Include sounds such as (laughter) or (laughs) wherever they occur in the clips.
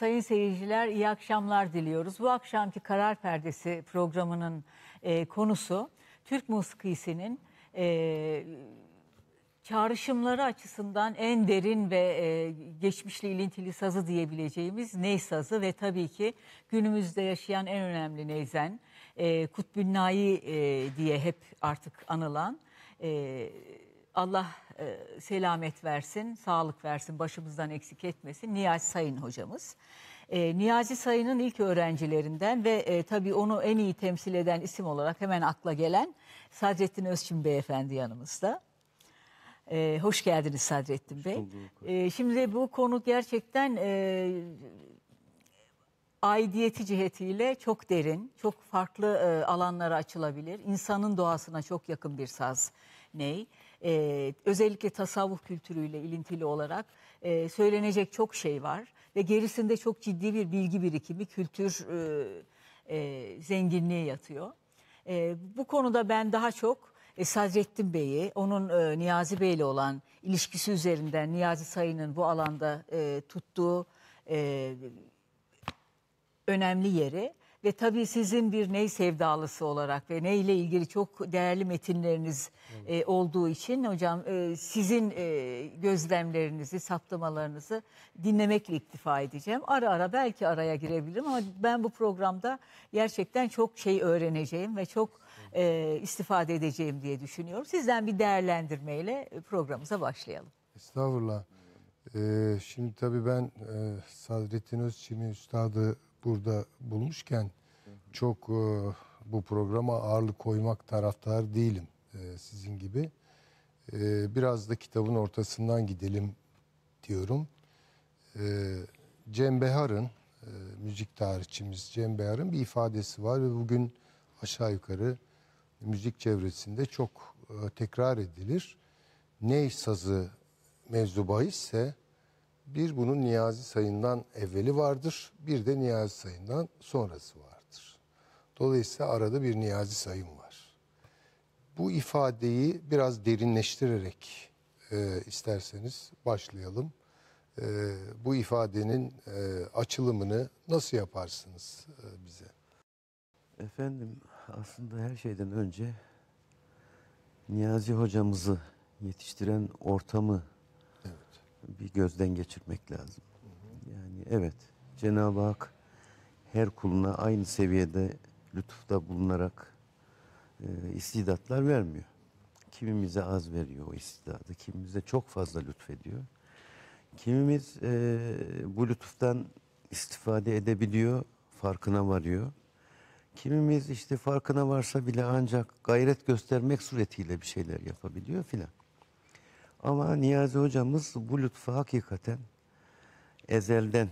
Sayın seyirciler iyi akşamlar diliyoruz. Bu akşamki Karar Perdesi programının e, konusu Türk musikisinin e, çağrışımları açısından en derin ve e, geçmişle ilintili sazı diyebileceğimiz ney sazı ve tabii ki günümüzde yaşayan en önemli neyzen e, Kutbünnai e, diye hep artık anılan e, Allah e, selamet versin, sağlık versin, başımızdan eksik etmesin Niyazi Sayın hocamız. E, Niyazi Sayın'ın ilk öğrencilerinden ve e, tabii onu en iyi temsil eden isim olarak hemen akla gelen Sadrettin Özçin Beyefendi yanımızda. E, hoş geldiniz Sadrettin Bey. E, şimdi bu konu gerçekten e, aidiyeti cihetiyle çok derin, çok farklı e, alanlara açılabilir. İnsanın doğasına çok yakın bir saz ney e, özellikle tasavvuf kültürüyle ilintili olarak e, söylenecek çok şey var. Ve gerisinde çok ciddi bir bilgi birikimi, kültür e, e, zenginliği yatıyor. E, bu konuda ben daha çok e, Sadrettin Bey'i, onun e, Niyazi Bey'le olan ilişkisi üzerinden Niyazi Sayın'ın bu alanda e, tuttuğu e, önemli yeri ve tabii sizin bir ney sevdalısı olarak ve neyle ilgili çok değerli metinleriniz e, olduğu için hocam e, sizin e, gözlemlerinizi, saptamalarınızı dinlemekle iktifa edeceğim. Ara ara belki araya girebilirim ama ben bu programda gerçekten çok şey öğreneceğim ve çok e, istifade edeceğim diye düşünüyorum. Sizden bir değerlendirmeyle e, programımıza başlayalım. Estağfurullah. Ee, şimdi tabii ben e, Sadrettin Özçim'in üstadı burada bulmuşken çok e, bu programa ağırlık koymak taraftar değilim e, sizin gibi. E, biraz da kitabın ortasından gidelim diyorum. Cem Behar'ın, müzik tarihçimiz Cem Behar'ın bir ifadesi var ve bugün aşağı yukarı müzik çevresinde çok tekrar edilir. Ney sazı mevzu bahisse bir bunun Niyazi Sayın'dan evveli vardır, bir de Niyazi Sayın'dan sonrası vardır. Dolayısıyla arada bir Niyazi Sayın var. Bu ifadeyi biraz derinleştirerek e, isterseniz başlayalım. E, bu ifadenin e, açılımını nasıl yaparsınız e, bize? Efendim aslında her şeyden önce Niyazi hocamızı yetiştiren ortamı bir gözden geçirmek lazım. Yani evet Cenab-ı Hak her kuluna aynı seviyede lütufta bulunarak e, istidatlar vermiyor. Kimimize az veriyor o istidadı, kimimize çok fazla lütfediyor. Kimimiz e, bu lütuftan istifade edebiliyor, farkına varıyor. Kimimiz işte farkına varsa bile ancak gayret göstermek suretiyle bir şeyler yapabiliyor filan. Ama Niyazi hocamız bu lütfu hakikaten ezelden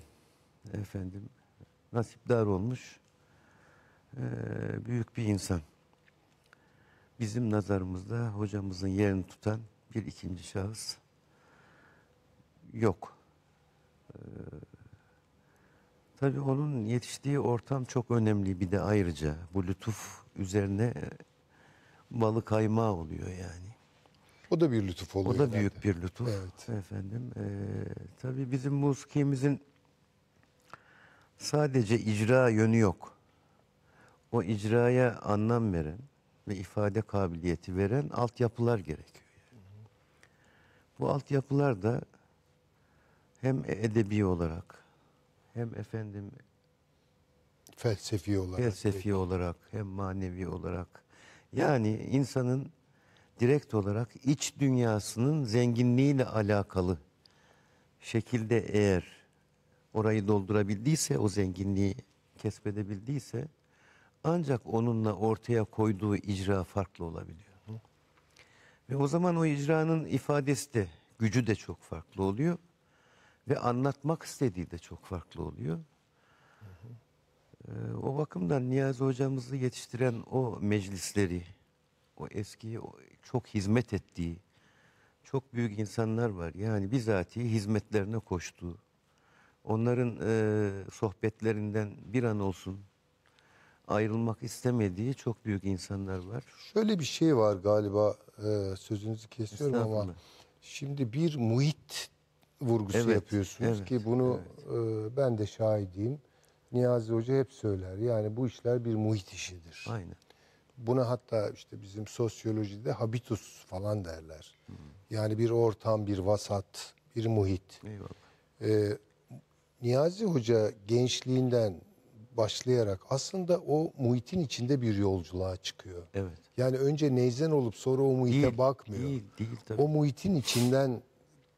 efendim nasipdar olmuş e, büyük bir insan. Bizim nazarımızda hocamızın yerini tutan bir ikinci şahıs yok. E, tabii onun yetiştiği ortam çok önemli bir de ayrıca bu lütuf üzerine balı e, kaymağı oluyor yani. O da bir lütuf oluyor. O da herhalde. büyük bir lütuf evet. efendim. E, tabii bizim musikimizin sadece icra yönü yok. O icraya anlam veren ve ifade kabiliyeti veren altyapılar gerekiyor. Yani. Bu altyapılar da hem edebi olarak hem efendim felsefi olarak felsefi olarak hem manevi olarak yani insanın direkt olarak iç dünyasının zenginliğiyle alakalı şekilde eğer orayı doldurabildiyse, o zenginliği kesbedebildiyse ancak onunla ortaya koyduğu icra farklı olabiliyor. Ve o zaman o icranın ifadesi de, gücü de çok farklı oluyor. Ve anlatmak istediği de çok farklı oluyor. Ee, o bakımdan Niyazi hocamızı yetiştiren o meclisleri, o eski çok hizmet ettiği, çok büyük insanlar var. Yani bizatihi hizmetlerine koştuğu, onların e, sohbetlerinden bir an olsun ayrılmak istemediği çok büyük insanlar var. Şöyle bir şey var galiba e, sözünüzü kesiyorum ama şimdi bir muhit vurgusu evet, yapıyorsunuz evet, ki bunu evet. e, ben de şahidiyim. Niyazi Hoca hep söyler yani bu işler bir muhit işidir. Aynen. Buna hatta işte bizim sosyolojide habitus falan derler. Yani bir ortam, bir vasat, bir muhit. Eyvallah. Ee, Niyazi Hoca gençliğinden başlayarak aslında o muhitin içinde bir yolculuğa çıkıyor. Evet. Yani önce neyzen olup sonra o muhite değil, bakmıyor. Değil, değil tabii. O muhitin içinden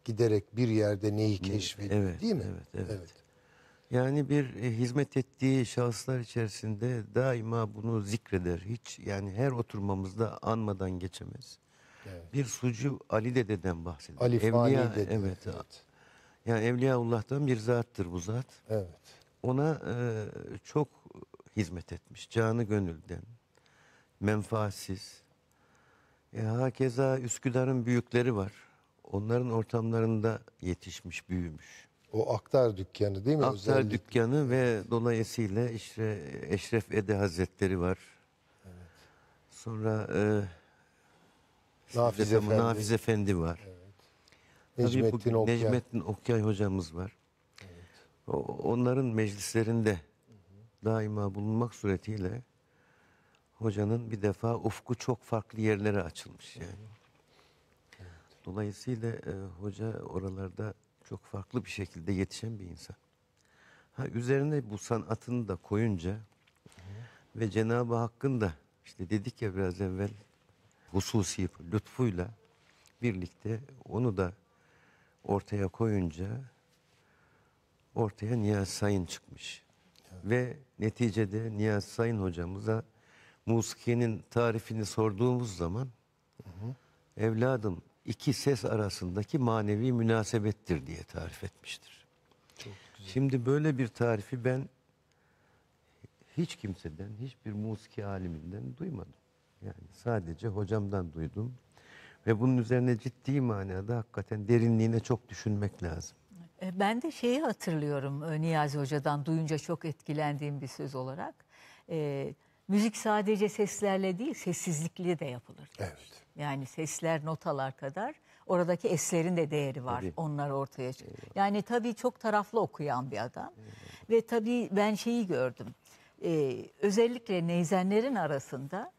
giderek bir yerde neyi keşfediyor evet, değil mi? Evet, evet. evet. Yani bir e, hizmet ettiği şahıslar içerisinde daima bunu zikreder. Hiç yani her oturmamızda anmadan geçemez. Evet. Bir sucu Ali dededen bahsediyor. Ali Evliya, Fani dede. Evet, evet. Yani Evliyaullah'tan bir zattır bu zat. Evet. Ona e, çok hizmet etmiş. Canı gönülden. Menfaatsiz. E, hakeza Üsküdar'ın büyükleri var. Onların ortamlarında yetişmiş, büyümüş. O aktar dükkanı değil mi? Aktar Özellikle. dükkanı ve dolayısıyla işte Eşref Ede Hazretleri var. Evet. Sonra e, Nafiz, Efendi. Nafiz Efendi var. Evet. Necmettin Okyay. Necmettin Okyay hocamız var. Evet. O, onların meclislerinde hı hı. daima bulunmak suretiyle hocanın bir defa ufku çok farklı yerlere açılmış yani. Hı hı. Evet. Dolayısıyla e, hoca oralarda çok farklı bir şekilde yetişen bir insan. Ha, üzerine bu sanatını da koyunca ve Cenab-ı Hakk'ın da işte dedik ya biraz evvel hususi lütfuyla birlikte onu da ortaya koyunca ortaya Niyaz Sayın çıkmış. Ve neticede Niyaz Sayın hocamıza musikenin tarifini sorduğumuz zaman hı hı. evladım iki ses arasındaki manevi münasebettir diye tarif etmiştir. Şimdi böyle bir tarifi ben hiç kimseden, hiçbir musiki aliminden duymadım. Yani sadece hocamdan duydum. Ve bunun üzerine ciddi manada hakikaten derinliğine çok düşünmek lazım. E, ben de şeyi hatırlıyorum e, Niyazi Hoca'dan duyunca çok etkilendiğim bir söz olarak. E, müzik sadece seslerle değil sessizlikle de yapılır. Evet. Yani sesler, notalar kadar oradaki eslerin de değeri var. Tabii. Onlar ortaya çıkıyor. Eyvallah. Yani tabii çok taraflı okuyan bir adam. Eyvallah. Ve tabii ben şeyi gördüm. Ee, özellikle neyzenlerin arasında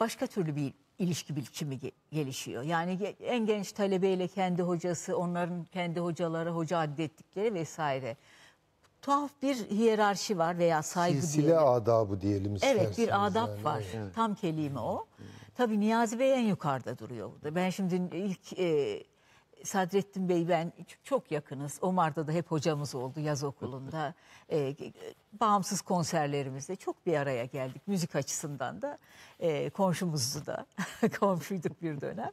başka türlü bir ilişki biçimi gelişiyor. Yani en genç talebeyle kendi hocası, onların kendi hocaları, hoca adettikleri vesaire. Tuhaf bir hiyerarşi var veya saygı Silsile diyelim. adabı diyelim istersen. Evet bir adab yani. var. Evet. Tam kelime o. Evet. Tabii Niyazi Bey en yukarıda duruyor burada. Ben şimdi ilk e, Sadrettin Bey ben çok yakınız. Omar'da da hep hocamız oldu yaz okulunda. e, bağımsız konserlerimizde çok bir araya geldik. Müzik açısından da e, komşumuzdu da. (laughs) Komşuyduk bir dönem.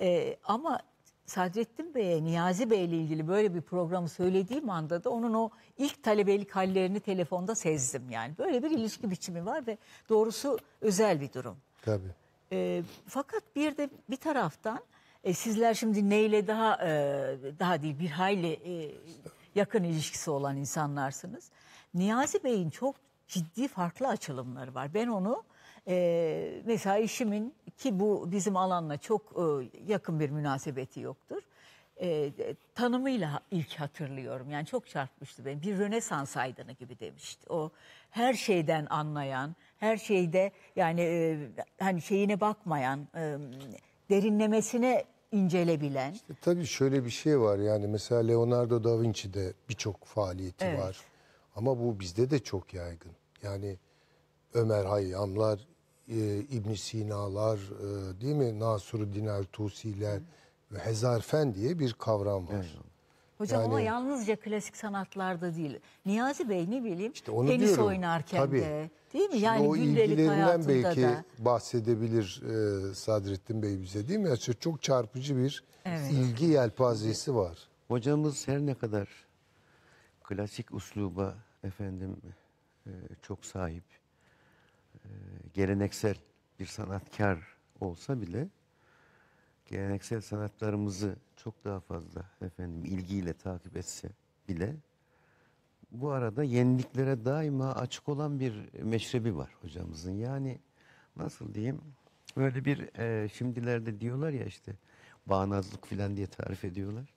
e, ama Sadrettin Bey'e, Niyazi Bey ile ilgili böyle bir programı söylediğim anda da onun o ilk talebelik hallerini telefonda sezdim yani. Böyle bir ilişki biçimi var ve doğrusu özel bir durum. Tabii. E, fakat bir de bir taraftan e, sizler şimdi neyle daha e, daha değil bir hayli e, yakın ilişkisi olan insanlarsınız. Niyazi Bey'in çok ciddi farklı açılımları var. Ben onu e, mesela işimin ki bu bizim alanla çok e, yakın bir münasebeti yoktur. E, tanımıyla ilk hatırlıyorum. Yani çok çarpmıştı beni. Bir Rönesans aydını gibi demişti. O her şeyden anlayan, her şeyde yani e, hani şeyine bakmayan, e, derinlemesine incelebilen. İşte tabii şöyle bir şey var yani mesela Leonardo da Vinci'de birçok faaliyeti evet. var. Ama bu bizde de çok yaygın. Yani Ömer Hayyamlar, e, ibn Sina'lar, e, değil mi? Nasruddin Ertusi'ler ve Hezarfen diye bir kavram var. Evet. Hocam yani, ama yalnızca klasik sanatlarda değil. Niyazi Bey ne bileyim işte onu tenis diyorum, oynarken tabii. de değil mi? Şimdi yani o gündelik hayatında belki da. bahsedebilir e, Sadrettin Bey bize değil mi? Yani çok çarpıcı bir evet. ilgi yelpazesi var. Hocamız her ne kadar klasik usluba efendim e, çok sahip, e, geleneksel bir sanatkar olsa bile geleneksel sanatlarımızı çok daha fazla efendim ilgiyle takip etse bile bu arada yeniliklere daima açık olan bir meşrebi var hocamızın. Yani nasıl diyeyim böyle bir e, şimdilerde diyorlar ya işte bağnazlık filan diye tarif ediyorlar.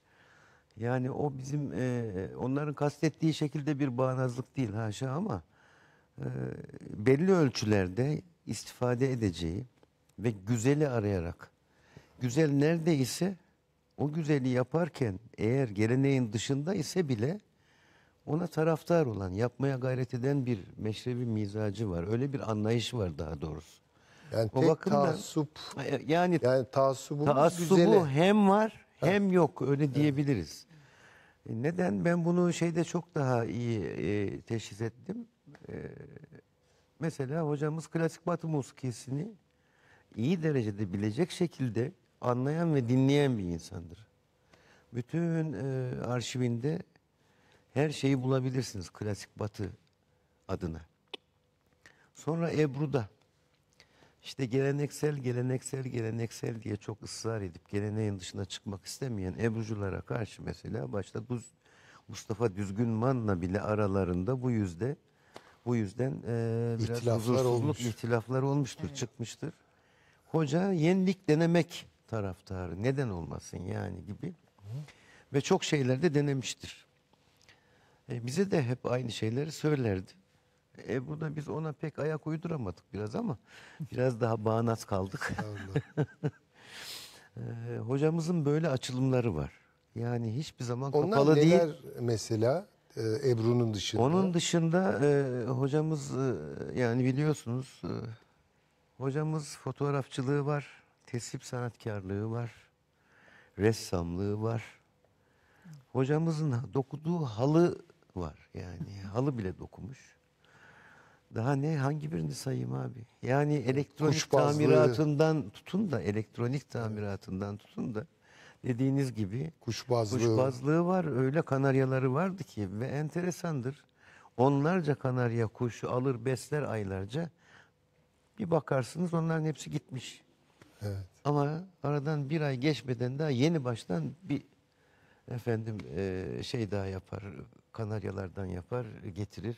Yani o bizim e, onların kastettiği şekilde bir bağnazlık değil haşa ama e, belli ölçülerde istifade edeceği ve güzeli arayarak güzel neredeyse o güzeli yaparken eğer geleneğin dışında ise bile ona taraftar olan, yapmaya gayret eden bir meşrebi mizacı var. Öyle bir anlayış var daha doğrusu. Yani o tek taassup, yani, yani taassubu hem var hem ha. yok öyle diyebiliriz. Evet. Neden? Ben bunu şeyde çok daha iyi e, teşhis ettim. E, mesela hocamız klasik batı musikisini iyi derecede bilecek şekilde anlayan ve dinleyen bir insandır. Bütün e, arşivinde her şeyi bulabilirsiniz klasik batı adına. Sonra Ebru'da işte geleneksel, geleneksel, geleneksel diye çok ısrar edip geleneğin dışına çıkmak istemeyen Ebruculara karşı mesela başta Mustafa Düzgünman'la bile aralarında bu yüzde bu yüzden e, biraz itilaflar huzursuzluk, olmuş. itilaflar olmuştur, evet. çıkmıştır. Hoca yenilik denemek taraftarı neden olmasın yani gibi ve çok şeylerde denemiştir. E, bize de hep aynı şeyleri söylerdi. E, bu da biz ona pek ayak uyduramadık biraz ama (laughs) biraz daha bağnaz kaldık. (laughs) e, hocamızın böyle açılımları var. Yani hiçbir zaman Onlar kapalı değil. mesela e, Ebru'nun dışında? Onun dışında e, hocamız e, yani biliyorsunuz e, hocamız fotoğrafçılığı var tesip sanatkarlığı var, ressamlığı var. Hocamızın dokuduğu halı var yani. (laughs) halı bile dokumuş. Daha ne hangi birini sayayım abi? Yani elektronik Kuşbazlığı. tamiratından tutun da elektronik tamiratından tutun da dediğiniz gibi kuşbazlığı. kuşbazlığı var. Öyle kanaryaları vardı ki ve enteresandır. Onlarca kanarya kuşu alır besler aylarca. Bir bakarsınız onların hepsi gitmiş. Evet. Ama aradan bir ay geçmeden daha yeni baştan bir efendim e, şey daha yapar. Kanaryalardan yapar, getirir,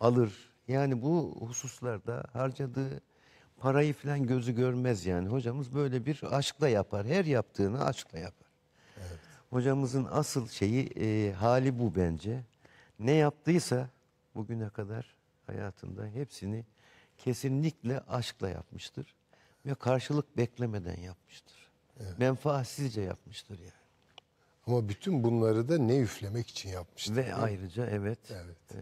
alır. Yani bu hususlarda harcadığı parayı falan gözü görmez yani. Hocamız böyle bir aşkla yapar. Her yaptığını aşkla yapar. Evet. Hocamızın asıl şeyi, e, hali bu bence. Ne yaptıysa bugüne kadar hayatında hepsini kesinlikle aşkla yapmıştır ve karşılık beklemeden yapmıştır. Evet. Menfaatsizce yapmıştır yani. Ama bütün bunları da ne üflemek için yapmıştır. Ve ayrıca evet. Evet. E,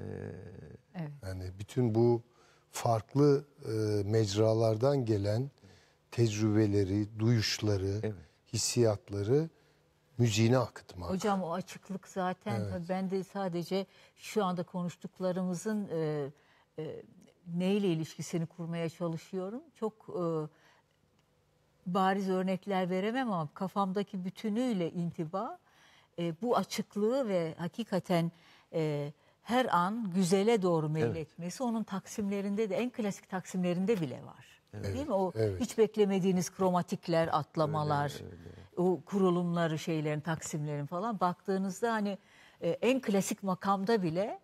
evet. Yani bütün bu farklı e, mecralardan gelen tecrübeleri, duyuşları, evet. hissiyatları müziğine akıtmak. Hocam o açıklık zaten evet. ben de sadece şu anda konuştuklarımızın e, e, neyle ilişkisini kurmaya çalışıyorum. Çok e, bariz örnekler veremem ama kafamdaki bütünüyle intiba e, bu açıklığı ve hakikaten e, her an güzele doğru meyletmesi evet. onun taksimlerinde de en klasik taksimlerinde bile var. Evet. Değil mi? O evet. hiç beklemediğiniz kromatikler, atlamalar, öyle, öyle. o kurulumları, şeylerin, taksimlerin falan baktığınızda hani e, en klasik makamda bile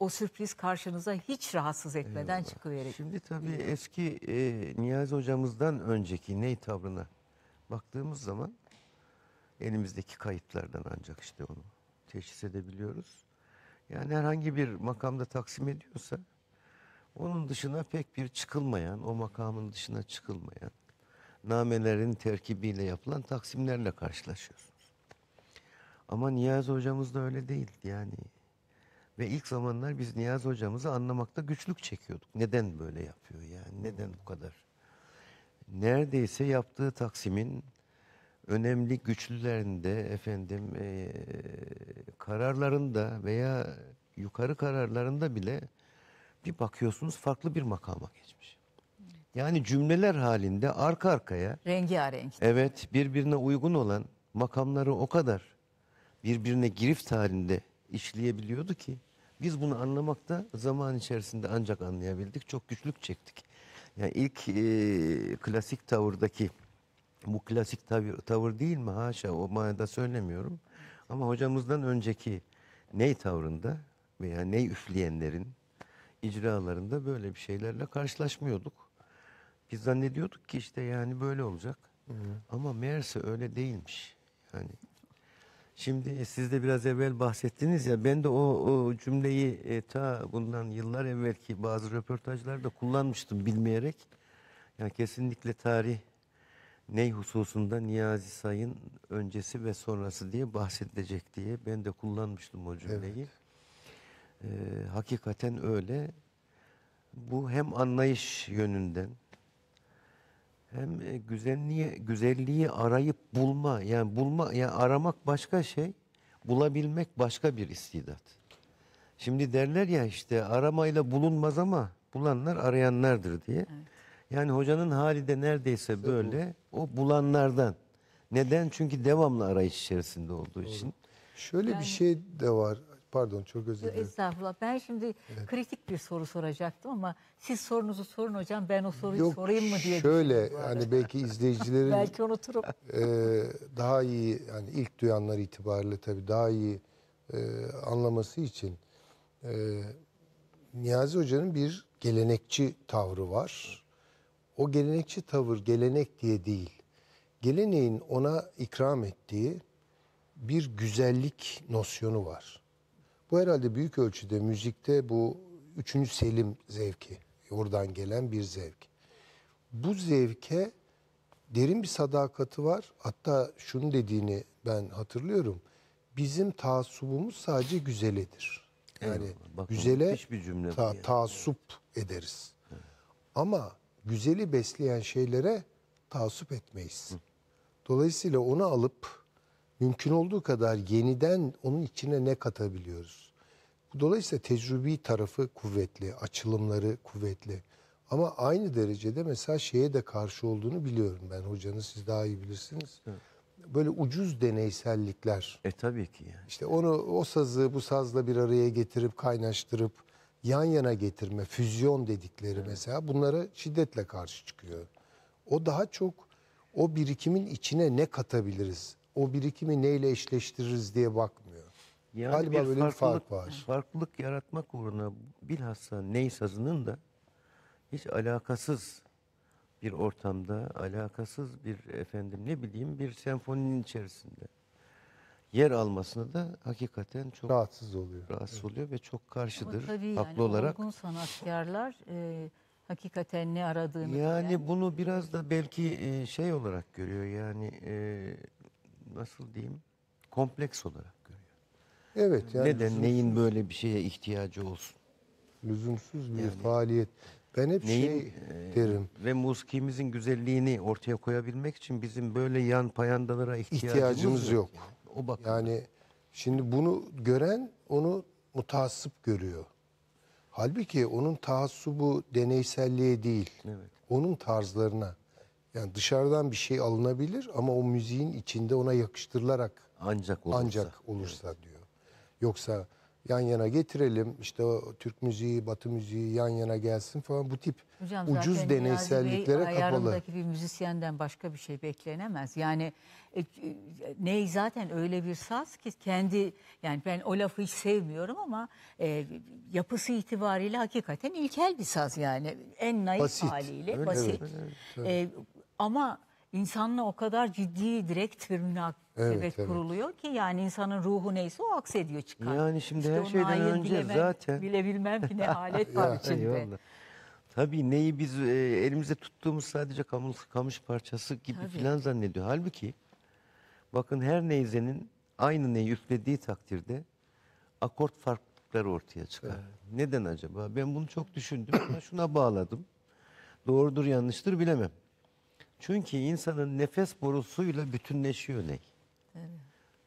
o sürpriz karşınıza hiç rahatsız etmeden Eyvallah. çıkıverir. Şimdi tabii eski e, Niyazi hocamızdan önceki ney tavrına baktığımız zaman elimizdeki kayıtlardan ancak işte onu teşhis edebiliyoruz. Yani herhangi bir makamda taksim ediyorsa onun dışına pek bir çıkılmayan, o makamın dışına çıkılmayan namelerin terkibiyle yapılan taksimlerle karşılaşıyorsunuz. Ama Niyazi hocamız da öyle değil. Yani ve ilk zamanlar biz Niyazi hocamızı anlamakta güçlük çekiyorduk. Neden böyle yapıyor yani? Neden bu kadar? Neredeyse yaptığı taksimin önemli güçlülerinde efendim e, kararlarında veya yukarı kararlarında bile bir bakıyorsunuz farklı bir makama geçmiş. Yani cümleler halinde arka arkaya rengarenk. Evet, birbirine uygun olan makamları o kadar birbirine girift halinde işleyebiliyordu ki biz bunu anlamakta zaman içerisinde ancak anlayabildik. Çok güçlük çektik. Yani ilk e, klasik tavırdaki bu klasik tavır, tavır değil mi haşa o manada söylemiyorum. Ama hocamızdan önceki ney tavrında veya ney üfleyenlerin icralarında böyle bir şeylerle karşılaşmıyorduk. Biz zannediyorduk ki işte yani böyle olacak. Hı. Ama meğerse öyle değilmiş. Yani Şimdi e, siz de biraz evvel bahsettiniz ya ben de o, o cümleyi e, ta bundan yıllar evvelki bazı röportajlarda kullanmıştım bilmeyerek. Yani kesinlikle tarih ney hususunda Niyazi Say'ın öncesi ve sonrası diye bahsedilecek diye ben de kullanmıştım o cümleyi. Evet. E, hakikaten öyle. Bu hem anlayış yönünden hem e, güzelliği güzelliği arayıp bulma yani bulma yani aramak başka şey, bulabilmek başka bir istidat. Şimdi derler ya işte aramayla bulunmaz ama bulanlar arayanlardır diye. Evet. Yani hocanın hali de neredeyse işte böyle bu. o bulanlardan. Neden? Çünkü devamlı arayış içerisinde olduğu Doğru. için. Şöyle yani... bir şey de var Pardon çok özür dilerim. Estağfurullah. Ben şimdi evet. kritik bir soru soracaktım ama siz sorunuzu sorun hocam ben o soruyu Yok, sorayım mı diye. Şöyle hani belki (laughs) izleyicilerin belki unuturum. E, daha iyi hani ilk duyanlar itibariyle tabii daha iyi e, anlaması için e, Niyazi Hoca'nın bir gelenekçi tavrı var. O gelenekçi tavır gelenek diye değil. Geleneğin ona ikram ettiği bir güzellik nosyonu var bu herhalde büyük ölçüde müzikte bu üçüncü Selim zevki. Oradan gelen bir zevk. Bu zevke derin bir sadakati var. Hatta şunu dediğini ben hatırlıyorum. Bizim taassubumuz sadece güzeledir. Yani Eyvallah, bakın, güzele hiçbir cümle ta, yani. taassup ederiz. Evet. Ama güzeli besleyen şeylere taassup etmeyiz. Hı. Dolayısıyla onu alıp mümkün olduğu kadar yeniden onun içine ne katabiliyoruz? Dolayısıyla tecrübi tarafı kuvvetli, açılımları kuvvetli. Ama aynı derecede mesela şeye de karşı olduğunu biliyorum ben hocanız siz daha iyi bilirsiniz. Böyle ucuz deneysellikler. E tabii ki yani. İşte onu o sazı bu sazla bir araya getirip kaynaştırıp yan yana getirme, füzyon dedikleri mesela bunlara şiddetle karşı çıkıyor. O daha çok o birikimin içine ne katabiliriz? o birikimi neyle eşleştiririz diye bakmıyor. Yani Galiba bir böyle bir fark var. Farklılık yaratmak uğruna bilhassa ney sazının da hiç alakasız bir ortamda, alakasız bir efendim ne bileyim bir senfoninin içerisinde yer almasına da hakikaten çok rahatsız oluyor. Rahatsız evet. oluyor ve çok karşıdır Ama tabii haklı yani, olarak. Olgun sanatkarlar e, hakikaten ne aradığını Yani bilen. bunu biraz da belki e, şey olarak görüyor yani e, nasıl diyeyim kompleks olarak görüyor. Evet. Yani Neden lüzumsuz, neyin böyle bir şeye ihtiyacı olsun? Lüzumsuz bir yani, faaliyet. Ben hep şey neyin, şey e, derim. Ve muskimizin güzelliğini ortaya koyabilmek için bizim böyle yan payandalara ihtiyacımız, ihtiyacımız yok. yok. Yani, o bak. Yani şimdi bunu gören onu mutasip görüyor. Halbuki onun taassubu deneyselliğe değil. Evet. Onun tarzlarına. Yani dışarıdan bir şey alınabilir ama o müziğin içinde ona yakıştırılarak ancak olursa, ancak olursa evet. diyor. Yoksa yan yana getirelim işte o Türk müziği, Batı müziği yan yana gelsin falan bu tip Hocam, ucuz deneyselliklere Bey, kapalı. bir müzisyenden başka bir şey beklenemez. Yani e, ney zaten öyle bir saz ki kendi yani ben o lafı hiç sevmiyorum ama e, yapısı itibariyle hakikaten ilkel bir saz yani en naif basit. haliyle öyle, basit. Evet, evet, evet. E, ama insanla o kadar ciddi direkt bir münasebet Evet, evet. kuruluyor ki yani insanın ruhu neyse o aksediyor çıkar. Yani şimdi her onu şeyden önce bilemem- zaten- Bilebilmem ki ne (laughs) alet var içinde. Eyvallah. Tabii neyi biz e, elimizde tuttuğumuz sadece kamış, kamış parçası gibi Tabii. filan zannediyor. Halbuki bakın her neyzenin aynı neyi üflediği takdirde akort farklılıkları ortaya çıkar. Neden acaba? Ben bunu çok düşündüm ama şuna bağladım. Doğrudur yanlıştır bilemem. Çünkü insanın nefes borusuyla bütünleşiyor ney.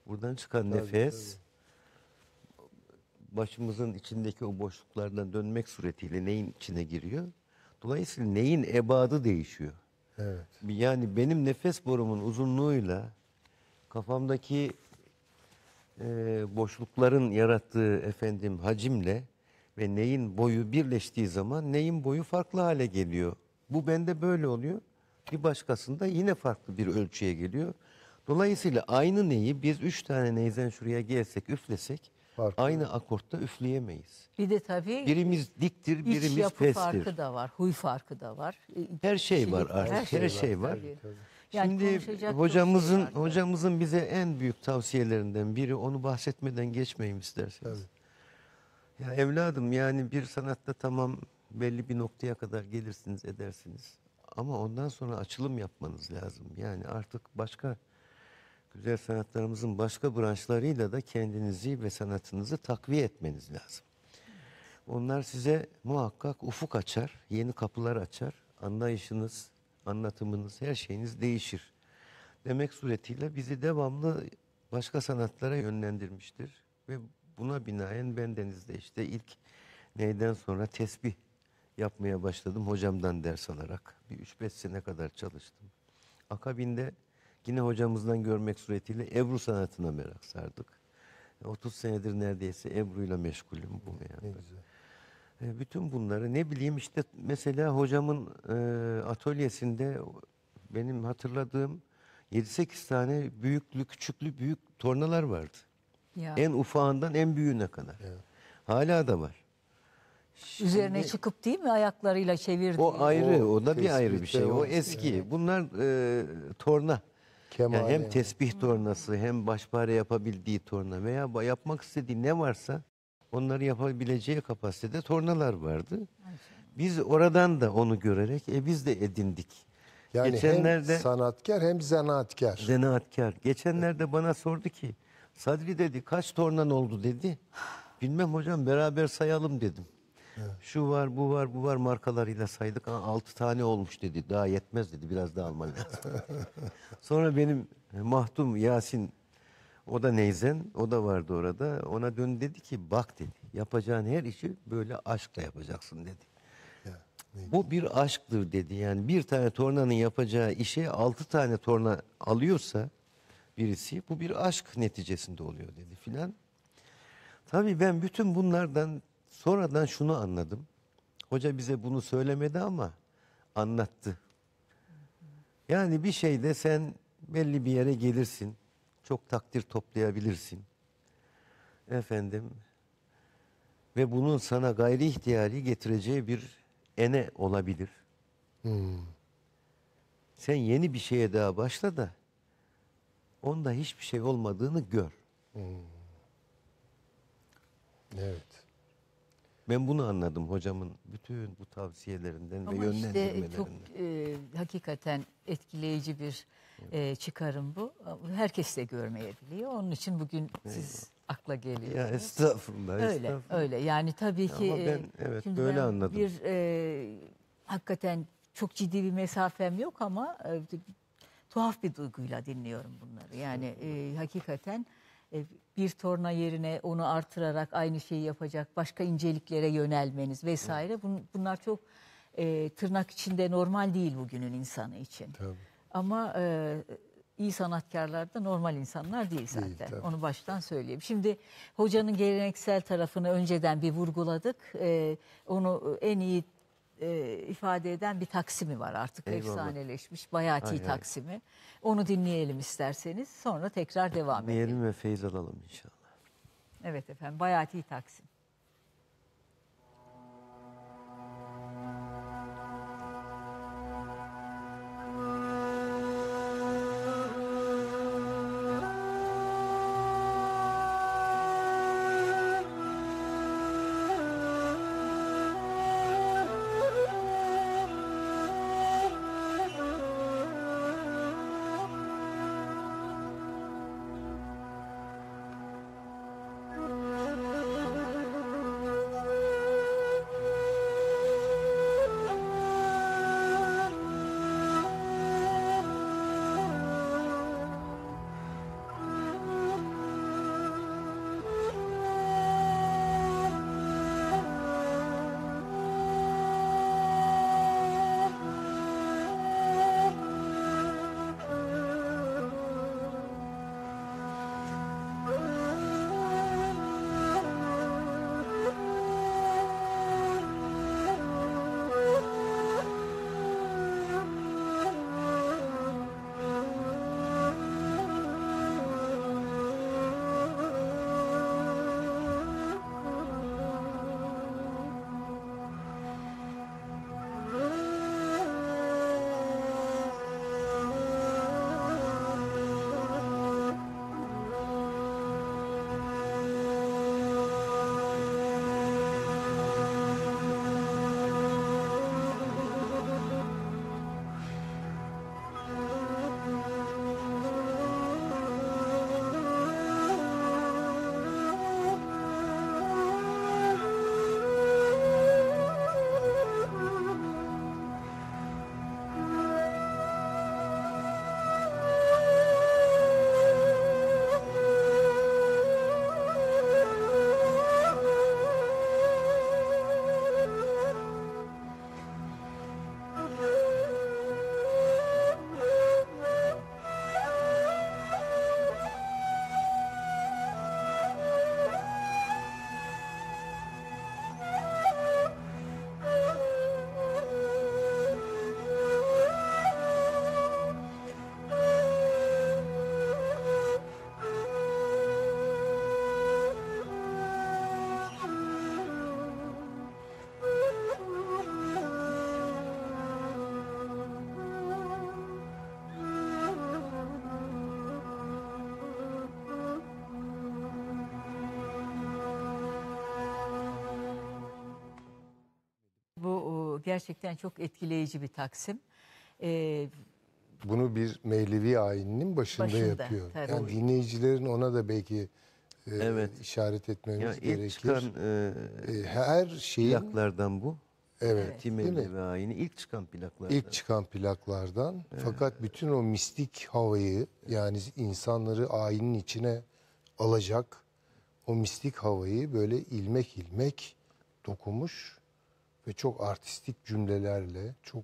Buradan çıkan tabii, nefes tabii. başımızın içindeki o boşluklardan dönmek suretiyle neyin içine giriyor? Dolayısıyla neyin ebadı değişiyor. Evet. Yani benim nefes borumun uzunluğuyla kafamdaki e, boşlukların yarattığı efendim hacimle ve neyin boyu birleştiği zaman neyin boyu farklı hale geliyor. Bu bende böyle oluyor bir başkasında yine farklı bir ölçüye geliyor. Dolayısıyla aynı neyi biz üç tane neyzen şuraya gelsek üflesek Farklı. aynı akortta üfleyemeyiz. Bir de tabii birimiz diktir, birimiz iç yapı pestir. farkı da var, huy farkı da var. Her şey var artık. Her şey, her şey var. Tabii, Şimdi yani hocamızın şey hocamızın bize en büyük tavsiyelerinden biri onu bahsetmeden geçmeyeyim isterseniz. Tabii. Ya evladım yani bir sanatta tamam belli bir noktaya kadar gelirsiniz edersiniz. Ama ondan sonra açılım yapmanız lazım. Yani artık başka güzel sanatlarımızın başka branşlarıyla da kendinizi ve sanatınızı takviye etmeniz lazım. Onlar size muhakkak ufuk açar, yeni kapılar açar. Anlayışınız, anlatımınız, her şeyiniz değişir. Demek suretiyle bizi devamlı başka sanatlara yönlendirmiştir. Ve buna binaen bendenizde işte ilk neyden sonra tesbih yapmaya başladım hocamdan ders alarak. Bir 3-5 sene kadar çalıştım. Akabinde yine hocamızdan görmek suretiyle Ebru sanatına merak sardık. 30 e, senedir neredeyse Ebru'yla meşgulüm bu meyanda. Ne güzel. E, bütün bunları ne bileyim işte mesela hocamın e, atölyesinde benim hatırladığım 7-8 tane büyüklü küçüklü büyük tornalar vardı. Ya. En ufağından en büyüğüne kadar. Ya. Hala da var. Şimdi, Üzerine çıkıp değil mi ayaklarıyla çevirdi. O ayrı, o, o da bir ayrı bir şey. O eski. Evet. Bunlar e, torna. yani hem tesbih tornası, hem başpare yapabildiği torna veya yapmak istediği ne varsa onları yapabileceği kapasitede tornalar vardı. Biz oradan da onu görerek e, biz de edindik. Yani Geçenlerde, hem sanatkar hem zanaatkar. Zanaatkar. Geçenlerde bana sordu ki Sadri dedi kaç tornan oldu dedi. Bilmem hocam beraber sayalım dedim. Şu var, bu var, bu var markalarıyla saydık. Ha, 6 tane olmuş dedi. Daha yetmez dedi. Biraz daha alman lazım. (laughs) Sonra benim e, mahdum Yasin o da neyzen, o da vardı orada. Ona dön dedi ki bak dedi. Yapacağın her işi böyle aşkla yapacaksın dedi. Bu bir aşktır dedi. Yani bir tane tornanın yapacağı işe altı tane torna alıyorsa birisi bu bir aşk neticesinde oluyor dedi filan. Tabii ben bütün bunlardan Sonradan şunu anladım. Hoca bize bunu söylemedi ama anlattı. Yani bir şeyde sen belli bir yere gelirsin. Çok takdir toplayabilirsin. Efendim ve bunun sana gayri ihtiyari getireceği bir ene olabilir. Hmm. Sen yeni bir şeye daha başla da onda hiçbir şey olmadığını gör. Hmm. Evet. Ben bunu anladım hocamın bütün bu tavsiyelerinden Ama ve yönlendirmelerinden. işte çok e, hakikaten etkileyici bir e, çıkarım bu. Herkes de görmeyebiliyor. Onun için bugün siz akla geliyor. Ya estağfurullah. Öyle estağfurullah. öyle yani tabii ki. Ama e, ben evet böyle ben anladım. Bir e, hakikaten çok ciddi bir mesafem yok ama e, tuhaf bir duyguyla dinliyorum bunları. Yani e, hakikaten e, bir torna yerine onu artırarak aynı şeyi yapacak, başka inceliklere yönelmeniz vesaire. Bun, bunlar çok e, tırnak içinde normal değil bugünün insanı için. Tabii. Ama e, iyi sanatkarlar da normal insanlar değil zaten. Değil, tabii. Onu baştan söyleyeyim. Şimdi hocanın geleneksel tarafını önceden bir vurguladık. E, onu en iyi e, ifade eden bir taksimi var artık Eyvallah. efsaneleşmiş Bayati taksimi. Ay. Onu dinleyelim isterseniz sonra tekrar devam edelim. Dinleyelim ve feyiz alalım inşallah. Evet efendim Bayati taksim. gerçekten çok etkileyici bir taksim. Ee, Bunu bir mevlevi ayininin başında, başında yapıyor. Tabii. Yani dinleyicilerin ona da belki e, evet. işaret etmemiz ya gerekir. İlk çıkan e, e, her şeyin plaklardan bu. Evet. Timeli ayini ilk çıkan plaklardan. İlk çıkan plaklardan. Ee, Fakat bütün o mistik havayı yani insanları ayinin içine alacak o mistik havayı böyle ilmek ilmek dokumuş ve çok artistik cümlelerle, çok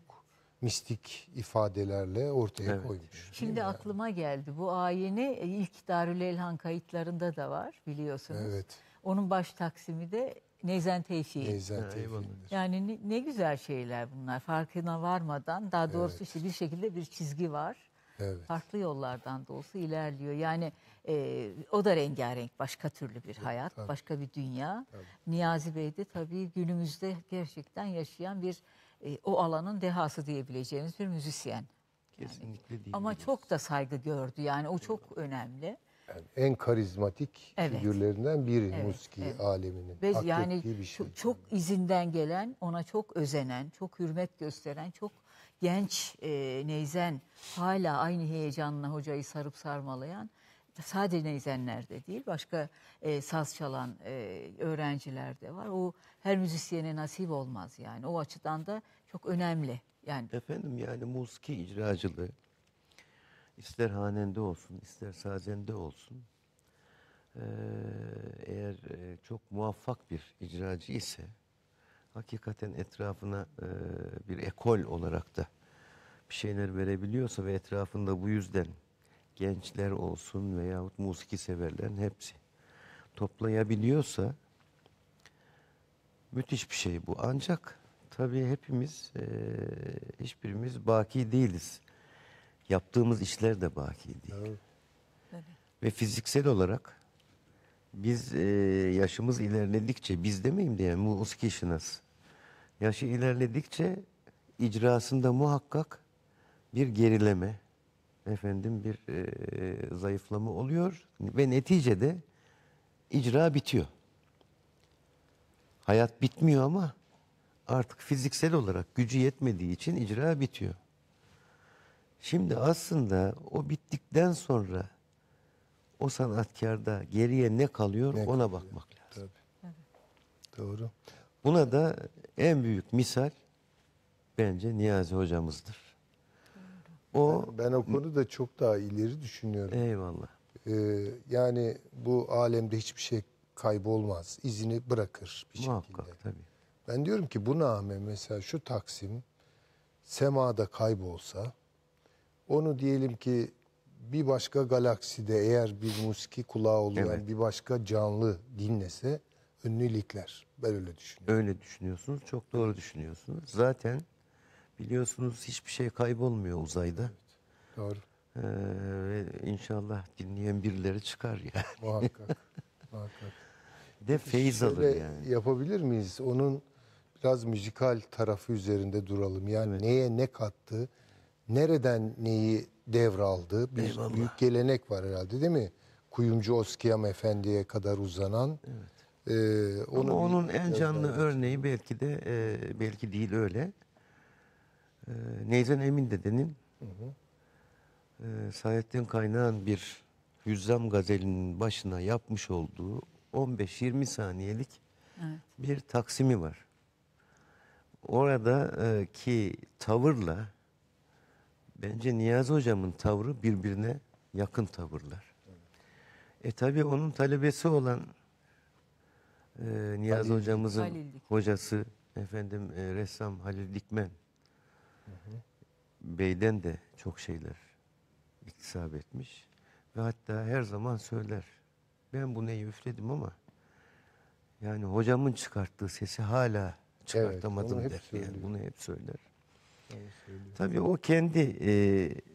mistik ifadelerle ortaya evet. koymuş. Şimdi yani? aklıma geldi. Bu ayini e, ilk Darül Elhan kayıtlarında da var biliyorsunuz. Evet. Onun baş taksimi de Neyzen Tevfik'i. Neyzen Tevfik'idir. Yani ne, ne güzel şeyler bunlar. Farkına varmadan daha doğrusu evet. işte bir şekilde bir çizgi var. Evet. Farklı yollardan da olsa ilerliyor. Yani ee, o da rengarenk, başka türlü bir hayat, tabii. başka bir dünya. Tabii. Niyazi Bey de tabii günümüzde gerçekten yaşayan bir e, o alanın dehası diyebileceğimiz bir müzisyen. Kesinlikle değil. Ama değil. çok da saygı gördü yani o çok önemli. Yani en karizmatik evet. figürlerinden biri evet, musiki evet. aleminin. Ve yani bir şey. çok, çok izinden gelen, ona çok özenen, çok hürmet gösteren, çok genç e, Neyzen hala aynı heyecanla hocayı sarıp sarmalayan sadece neyzenler değil başka e, saz çalan e, öğrenciler de var. O her müzisyene nasip olmaz yani. O açıdan da çok önemli. Yani efendim yani muski icracılığı ister hanende olsun, ister sazende olsun. E, eğer e, çok muvaffak bir icracı ise hakikaten etrafına e, bir ekol olarak da bir şeyler verebiliyorsa ve etrafında bu yüzden gençler olsun veyahut musiki severlerin hepsi toplayabiliyorsa müthiş bir şey bu. Ancak tabii hepimiz e, hiçbirimiz baki değiliz. Yaptığımız işler de baki değil. Evet. Ve fiziksel olarak biz e, yaşımız ilerledikçe biz demeyim diye yani, musiki işiniz. Yaşı ilerledikçe icrasında muhakkak bir gerileme, efendim bir e, zayıflama oluyor ve neticede icra bitiyor. Hayat bitmiyor ama artık fiziksel olarak gücü yetmediği için icra bitiyor. Şimdi aslında o bittikten sonra o sanatkarda geriye ne kalıyor ne ona kalıyor? bakmak lazım. Tabii. Doğru. Buna da en büyük misal bence Niyazi hocamızdır. O ben, ben o konuda çok daha ileri düşünüyorum. Eyvallah. Ee, yani bu alemde hiçbir şey kaybolmaz. izini bırakır bir Muhakkak, şekilde. Muhakkak tabii. Ben diyorum ki bu name mesela şu Taksim semada kaybolsa onu diyelim ki bir başka galakside eğer bir musiki kulağı oluyor, evet. bir başka canlı dinlese önünü Ben öyle düşünüyorum. Öyle düşünüyorsunuz. Çok doğru düşünüyorsunuz. Zaten Biliyorsunuz hiçbir şey kaybolmuyor uzayda. Evet. Doğru. Ee, ve inşallah dinleyen birileri çıkar yani. (laughs) Muhakkak. muhakkak. De feyiz alır yani. Yapabilir miyiz? Onun biraz müzikal tarafı üzerinde duralım. Yani evet. neye ne kattı, nereden neyi devraldı. Bir Eyvallah. büyük gelenek var herhalde değil mi? Kuyumcu Oskiyam Efendi'ye kadar uzanan. Evet. Ee, onu Ama onun en canlı örneği belki de e, belki değil öyle. Ee, Neyzen Emin dedenin hı hı. E, Saadettin kaynağın bir Hüzzam Gazeli'nin başına yapmış olduğu 15-20 saniyelik evet. bir taksimi var. Oradaki e, tavırla bence Niyazi hocamın tavrı birbirine yakın tavırlar. E tabi onun talebesi olan e, Niyazi Halil, hocamızın Halil hocası efendim e, ressam Halil Dikmen beyden de çok şeyler iktisap etmiş. Ve hatta her zaman söyler. Ben bu neyi üfledim ama yani hocamın çıkarttığı sesi hala çıkartamadım evet, der. Söylüyor. Yani bunu hep söyler. Tabii o kendi e,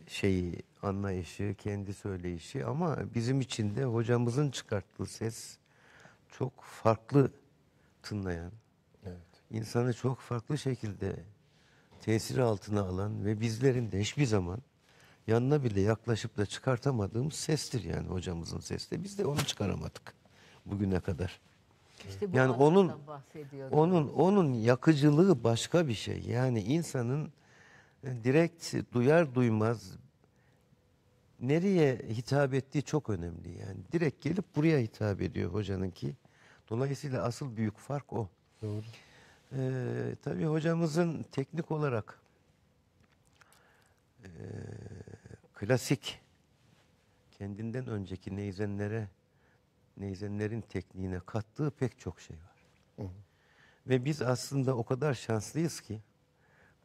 şeyi, anlayışı, kendi söyleyişi ama bizim için de hocamızın çıkarttığı ses çok farklı tınlayan, evet. insanı çok farklı şekilde tesiri altına alan ve bizlerin de hiçbir zaman yanına bile yaklaşıp da çıkartamadığımız sestir yani hocamızın sesi Biz de onu çıkaramadık bugüne kadar. İşte bu yani onun onun onun yakıcılığı başka bir şey. Yani insanın e, direkt duyar duymaz nereye hitap ettiği çok önemli. Yani direkt gelip buraya hitap ediyor hocanın ki. Dolayısıyla asıl büyük fark o. Doğru. Ee, tabii hocamızın teknik olarak e, klasik kendinden önceki neyzenlere neyzenlerin tekniğine kattığı pek çok şey var. Hı hı. Ve biz aslında o kadar şanslıyız ki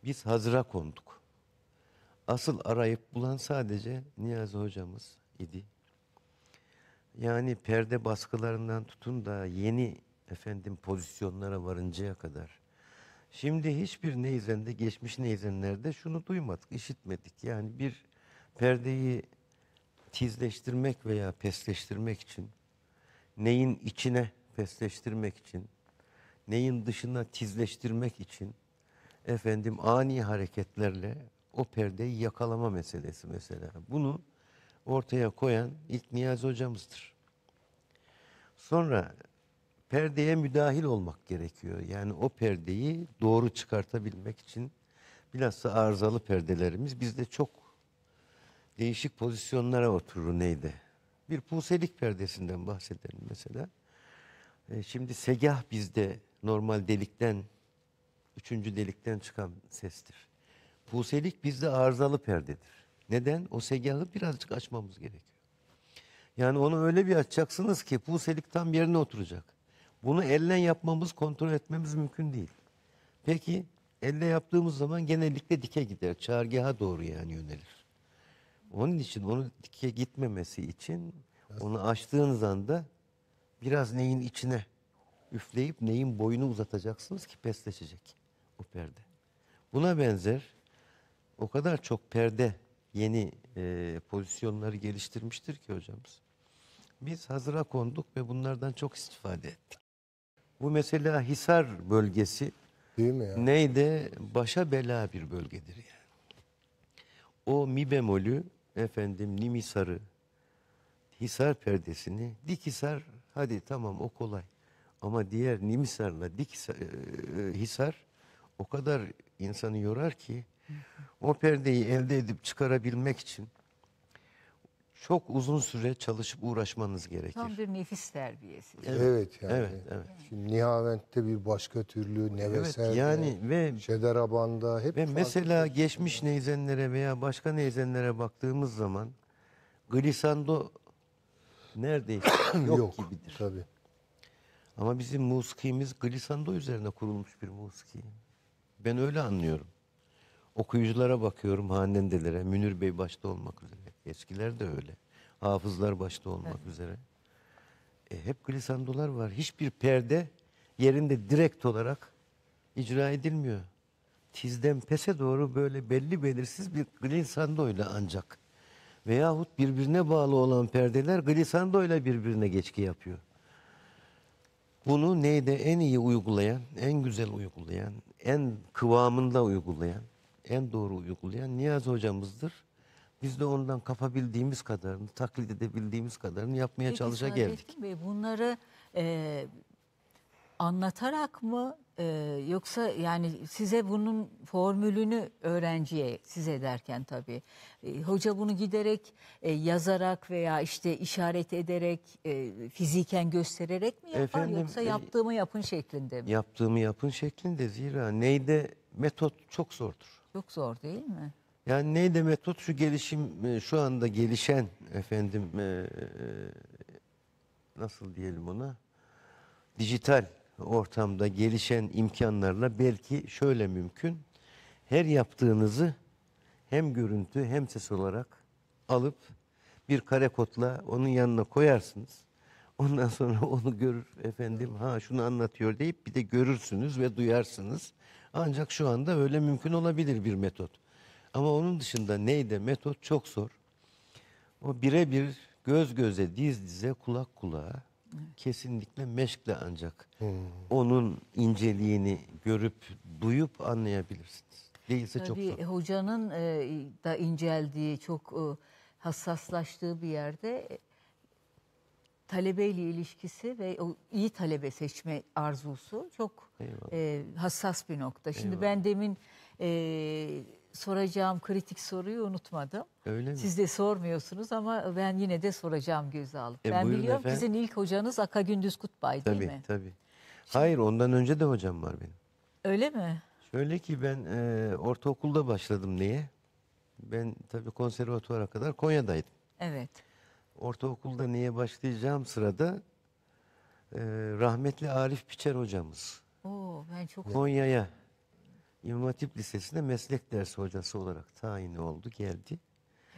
biz hazıra konduk. Asıl arayıp bulan sadece Niyazi hocamız idi. Yani perde baskılarından tutun da yeni efendim pozisyonlara varıncaya kadar. Şimdi hiçbir neyzende, geçmiş neyzenlerde şunu duymadık, işitmedik. Yani bir perdeyi tizleştirmek veya pesleştirmek için, neyin içine pesleştirmek için, neyin dışına tizleştirmek için efendim ani hareketlerle o perdeyi yakalama meselesi mesela. Bunu ortaya koyan ilk Niyazi hocamızdır. Sonra perdeye müdahil olmak gerekiyor. Yani o perdeyi doğru çıkartabilmek için bilhassa arızalı perdelerimiz bizde çok değişik pozisyonlara oturur neydi? Bir puselik perdesinden bahsedelim mesela. E, şimdi segah bizde normal delikten, üçüncü delikten çıkan sestir. Puselik bizde arızalı perdedir. Neden? O segahı birazcık açmamız gerekiyor. Yani onu öyle bir açacaksınız ki puselik tam yerine oturacak. Bunu elle yapmamız, kontrol etmemiz mümkün değil. Peki elle yaptığımız zaman genellikle dike gider. Çağırgaha doğru yani yönelir. Onun için onu dike gitmemesi için onu açtığınız anda biraz neyin içine üfleyip neyin boyunu uzatacaksınız ki pesleşecek o perde. Buna benzer o kadar çok perde yeni e, pozisyonları geliştirmiştir ki hocamız. Biz hazıra konduk ve bunlardan çok istifade ettik. Bu mesela Hisar bölgesi Değil mi ya? neydi? Başa bela bir bölgedir yani. O mi bemolü, efendim nim hisarı, hisar perdesini, dik hisar hadi tamam o kolay. Ama diğer nim hisarla dik e, e, hisar o kadar insanı yorar ki o perdeyi elde edip çıkarabilmek için çok uzun süre çalışıp uğraşmanız gerekir. Tam bir nefis terbiyesi. Evet, evet yani. Evet, evet. Şimdi Nihavent'te bir başka türlü Neveser'de, evet, yani ve Şederaban'da hep ve mesela geçmiş yani. neyzenlere veya başka neyzenlere baktığımız zaman glisando neredeyse (coughs) yok, yok gibidir. Tabii. Ama bizim muskimiz glisando üzerine kurulmuş bir muski. Ben öyle anlıyorum. Okuyuculara bakıyorum hanendelere, Münir Bey başta olmak üzere. Eskiler de öyle. Hafızlar başta olmak evet. üzere. E, hep glisandolar var. Hiçbir perde yerinde direkt olarak icra edilmiyor. Tizden pese doğru böyle belli belirsiz bir glisandoyla ancak veyahut birbirine bağlı olan perdeler glisandoyla birbirine geçki yapıyor. Bunu neyde en iyi uygulayan, en güzel uygulayan, en kıvamında uygulayan, en doğru uygulayan Niyazi hocamızdır. Biz de ondan kapabildiğimiz kadarını, taklit edebildiğimiz kadarını yapmaya Peki, çalışa geldik. Bey, bunları e, anlatarak mı e, yoksa yani size bunun formülünü öğrenciye size derken tabii e, hoca bunu giderek e, yazarak veya işte işaret ederek e, fiziken göstererek mi yapar Efendim, yoksa e, yaptığımı yapın şeklinde mi? Yaptığımı yapın şeklinde zira neyde metot çok zordur. Çok zor değil mi? Yani neydi metot şu gelişim e, şu anda gelişen efendim e, e, nasıl diyelim ona dijital ortamda gelişen imkanlarla belki şöyle mümkün. Her yaptığınızı hem görüntü hem ses olarak alıp bir kare kodla onun yanına koyarsınız. Ondan sonra (laughs) onu görür efendim ha şunu anlatıyor deyip bir de görürsünüz ve duyarsınız. Ancak şu anda öyle mümkün olabilir bir metot. Ama onun dışında neyde metot çok zor. O birebir göz göze, diz dize, kulak kulağa kesinlikle meşkle ancak hmm. onun inceliğini görüp, duyup anlayabilirsiniz. Değilse Tabii çok zor. Hocanın e, da inceldiği, çok e, hassaslaştığı bir yerde e, talebeyle ilişkisi ve o iyi talebe seçme arzusu çok e, hassas bir nokta. Şimdi Eyvallah. ben demin e, soracağım kritik soruyu unutmadım. Öyle mi? Siz de sormuyorsunuz ama ben yine de soracağım göze alıp. E, ben biliyorum efendim. sizin ilk hocanız Aka Gündüz Kutbay değil tabii, mi? Tabii tabii. Hayır ondan önce de hocam var benim. Öyle mi? Şöyle ki ben e, ortaokulda başladım niye? Ben tabii konservatuvara kadar Konya'daydım. Evet. Ortaokulda niye başlayacağım sırada e, rahmetli Arif Piçer hocamız. Oo, ben çok Konya'ya İmam Hatip Lisesi'nde meslek dersi hocası olarak tayin oldu, geldi.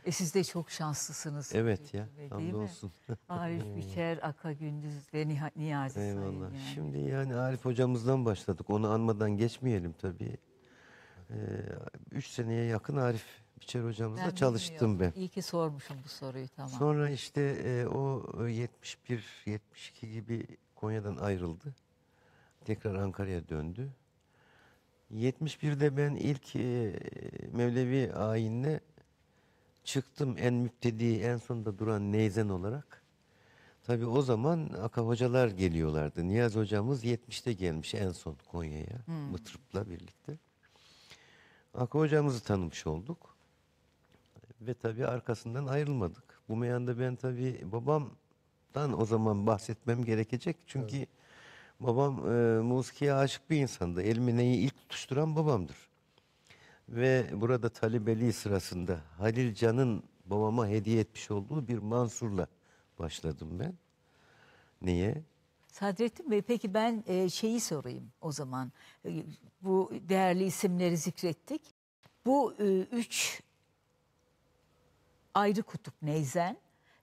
E siz de çok şanslısınız. Evet ya, hamdolsun. (laughs) Arif Biçer, Aka Gündüz ve Nih Niyazi Eyvallah. Sayın yani. Şimdi yani Arif hocamızdan başladık. Onu anmadan geçmeyelim tabii. Ee, üç seneye yakın Arif Biçer hocamızla ben çalıştım ben. İyi ki sormuşum bu soruyu tamam. Sonra işte e, o 71-72 gibi Konya'dan ayrıldı. Tekrar Ankara'ya döndü. 71'de ben ilk e, Mevlevi ayinine çıktım en müptedi, en sonda duran neyzen olarak. Tabi o zaman Aka hocalar geliyorlardı. Niyaz hocamız 70'te gelmiş en son Konya'ya. Hmm. Mıtırp'la birlikte. Aka hocamızı tanımış olduk. Ve tabi arkasından ayrılmadık. Bu meyanda ben tabi babamdan o zaman bahsetmem gerekecek. Çünkü evet. Babam e, musikiye aşık bir insandı. Elmine'yi ilk tutuşturan babamdır. Ve burada talebeliği sırasında Halil Can'ın babama hediye etmiş olduğu bir Mansur'la başladım ben. Niye? Sadrettin Bey peki ben e, şeyi sorayım o zaman. E, bu değerli isimleri zikrettik. Bu e, üç ayrı kutup Neyzen,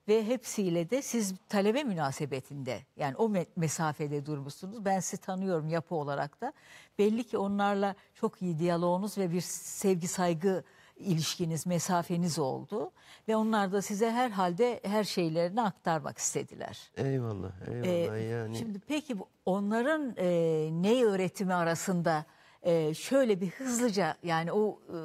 ve hepsiyle de siz talebe münasebetinde yani o mesafede durmuşsunuz. Ben sizi tanıyorum yapı olarak da. Belli ki onlarla çok iyi diyaloğunuz ve bir sevgi saygı ilişkiniz, mesafeniz oldu. Ve onlar da size herhalde her şeylerini aktarmak istediler. Eyvallah, eyvallah ee, yani. Şimdi peki onların e, ne öğretimi arasında e, şöyle bir hızlıca yani o e,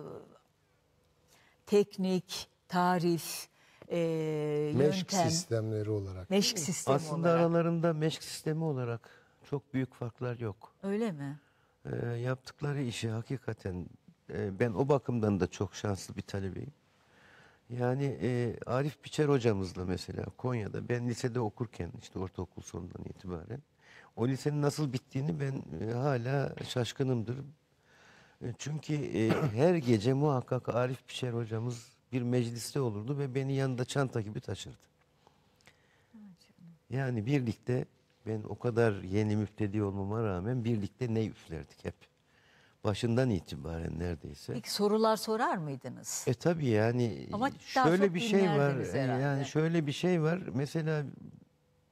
teknik, tarif, e, yöntem. Meşk sistemleri olarak. Meşk sistemi Aslında olarak. aralarında meşk sistemi olarak çok büyük farklar yok. Öyle mi? E, yaptıkları işi hakikaten e, ben o bakımdan da çok şanslı bir talebeyim. Yani e, Arif Biçer hocamızla mesela Konya'da ben lisede okurken işte ortaokul sonundan itibaren o lisenin nasıl bittiğini ben e, hala şaşkınımdır. E, çünkü e, her gece muhakkak Arif Biçer hocamız bir mecliste olurdu ve beni yanında çanta gibi taşırdı. Yani birlikte ben o kadar yeni müftedi olmama rağmen birlikte ne üflerdik hep. Başından itibaren neredeyse. İlk sorular sorar mıydınız? E tabii yani Ama şöyle bir şey var. E, herhalde. Yani şöyle bir şey var. Mesela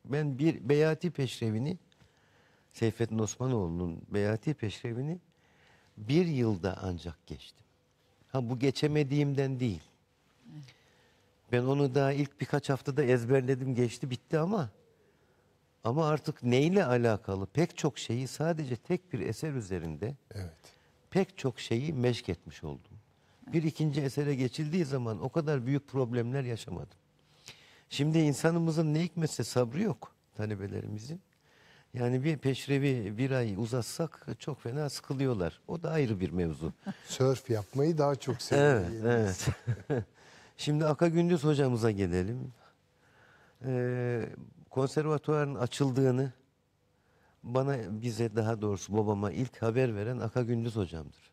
ben bir Beyati Peşrevi'ni Seyfettin Osmanoğlu'nun Beyati Peşrevi'ni bir yılda ancak geçtim. Ha bu geçemediğimden değil. Ben onu daha ilk birkaç haftada ezberledim geçti bitti ama ama artık neyle alakalı pek çok şeyi sadece tek bir eser üzerinde evet. pek çok şeyi meşk etmiş oldum. Bir ikinci esere geçildiği zaman o kadar büyük problemler yaşamadım. Şimdi insanımızın ne hikmetse sabrı yok talebelerimizin. Yani bir peşrevi bir ay uzatsak çok fena sıkılıyorlar. O da ayrı bir mevzu. Sörf yapmayı daha çok seviyor. Evet, evet. (laughs) Şimdi Aka Gündüz hocamıza gelelim. Ee, konservatuvarın açıldığını bana bize daha doğrusu babama ilk haber veren Aka Gündüz hocamdır.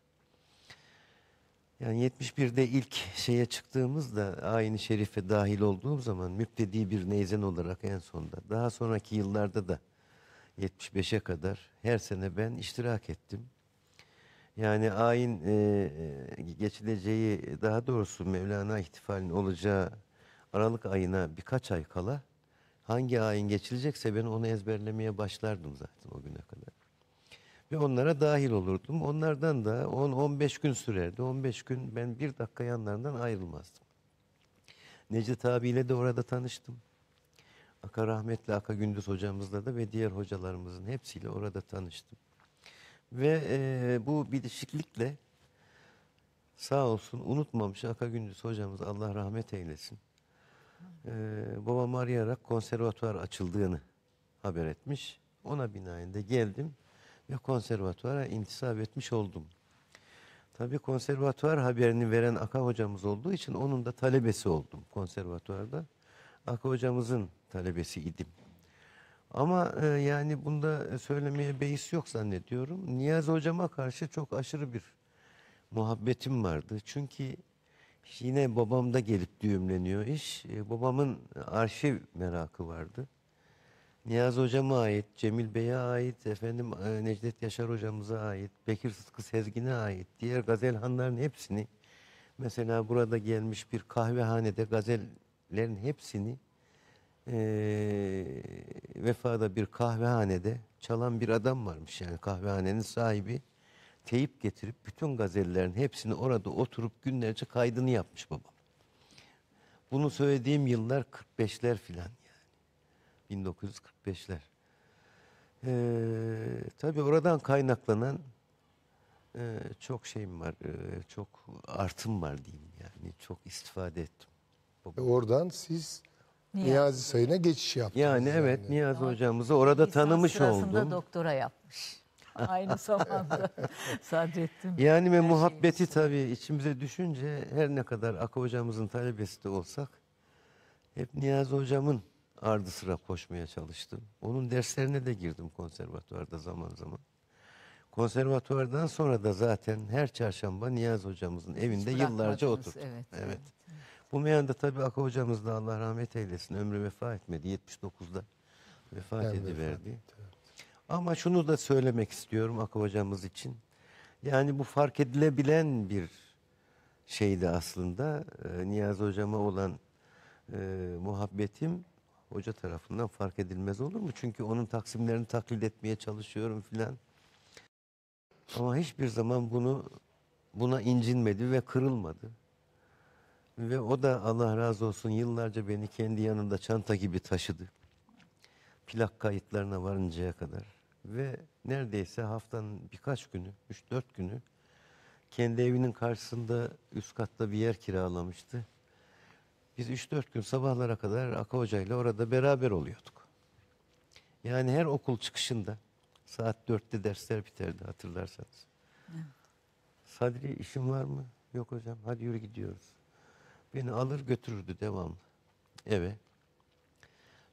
Yani 71'de ilk şeye çıktığımızda aynı şerife dahil olduğum zaman müptedi bir neyzen olarak en sonda. Daha sonraki yıllarda da 75'e kadar her sene ben iştirak ettim. Yani ayin e, e geçileceği e, daha doğrusu Mevlana ihtifalinin olacağı Aralık ayına birkaç ay kala hangi ayin geçilecekse ben onu ezberlemeye başlardım zaten o güne kadar. Ve onlara dahil olurdum. Onlardan da 10-15 gün sürerdi. 15 gün ben bir dakika yanlarından ayrılmazdım. Necdet abiyle de orada tanıştım. Aka rahmetli Aka Gündüz hocamızla da ve diğer hocalarımızın hepsiyle orada tanıştım. Ve e, bu bilişiklikle sağ olsun unutmamış Aka Gündüz hocamız Allah rahmet eylesin. E, babam arayarak konservatuvar açıldığını haber etmiş. Ona binaende geldim ve konservatuvara intisap etmiş oldum. Tabii konservatuvar haberini veren Aka hocamız olduğu için onun da talebesi oldum konservatuvarda. Aka hocamızın talebesi idim. Ama e, yani bunda e, söylemeye beis yok zannediyorum. Niyaz hocama karşı çok aşırı bir muhabbetim vardı. Çünkü yine babamda gelip düğümleniyor iş. E, babamın arşiv merakı vardı. Niyaz hocama ait, Cemil Bey'e ait, efendim e, Necdet Yaşar hocamıza ait, Bekir Sıtkı Sezgin'e ait, diğer gazelhanların hepsini mesela burada gelmiş bir kahvehanede gazellerin hepsini e, vefada bir kahvehanede çalan bir adam varmış. Yani kahvehanenin sahibi teyip getirip bütün gazellerin hepsini orada oturup günlerce kaydını yapmış babam. Bunu söylediğim yıllar 45'ler filan yani. 1945'ler. Ee, tabii oradan kaynaklanan e, çok şeyim var, e, çok artım var diyeyim yani. Çok istifade ettim. Babam. E, oradan siz Niyazi, Sayın'a geçiş yaptı. Yani evet yani. Niyazi hocamızı orada Lisans tanımış oldum. doktora yapmış. (laughs) Aynı (laughs) zamanda Sadrettin. Yani ve muhabbeti şeyimiz. tabii içimize düşünce her ne kadar Akı hocamızın talebesi de olsak hep Niyazi hocamın ardı sıra koşmaya çalıştım. Onun derslerine de girdim konservatuvarda zaman zaman. Konservatuvardan sonra da zaten her çarşamba Niyazi hocamızın evinde yıllarca oturdum. Evet. evet. evet. Bu meyanda tabii Aka hocamız da Allah rahmet eylesin. Ömrü vefa etmedi. 79'da vefat ben ediverdi. evet. Ama şunu da söylemek istiyorum Aka hocamız için. Yani bu fark edilebilen bir şeydi aslında. Ee, Niyaz hocama olan e, muhabbetim hoca tarafından fark edilmez olur mu? Çünkü onun taksimlerini taklit etmeye çalışıyorum filan. Ama hiçbir zaman bunu buna incinmedi ve kırılmadı. Ve o da Allah razı olsun yıllarca beni kendi yanında çanta gibi taşıdı. Plak kayıtlarına varıncaya kadar. Ve neredeyse haftanın birkaç günü, 3-4 günü kendi evinin karşısında üst katta bir yer kiralamıştı. Biz 3-4 gün sabahlara kadar Aka Hoca ile orada beraber oluyorduk. Yani her okul çıkışında saat 4'te dersler biterdi hatırlarsanız. Evet. Sadri işin var mı? Yok hocam hadi yürü gidiyoruz. Beni alır götürürdü devamlı eve.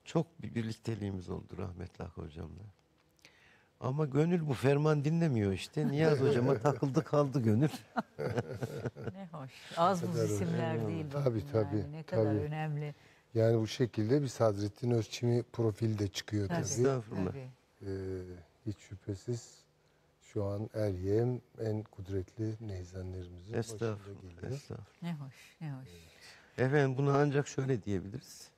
Çok bir birlikteliğimiz oldu rahmetli Hakkı hocamla. Ama gönül bu ferman dinlemiyor işte. Niyaz hocama (laughs) takıldı kaldı gönül. (laughs) ne hoş. Az bu isimler değil. Tabii tabii. Ne kadar tabii. önemli. Yani bu şekilde bir Sadrettin Özçimi profili de çıkıyor tabii. tabii. Estağfurullah. Tabii. Ee, hiç şüphesiz şu an Eryem en kudretli neyzenlerimizin başında Estağfurullah, geliyor. estağfurullah. Ne hoş, ne hoş. Efendim bunu ancak şöyle diyebiliriz.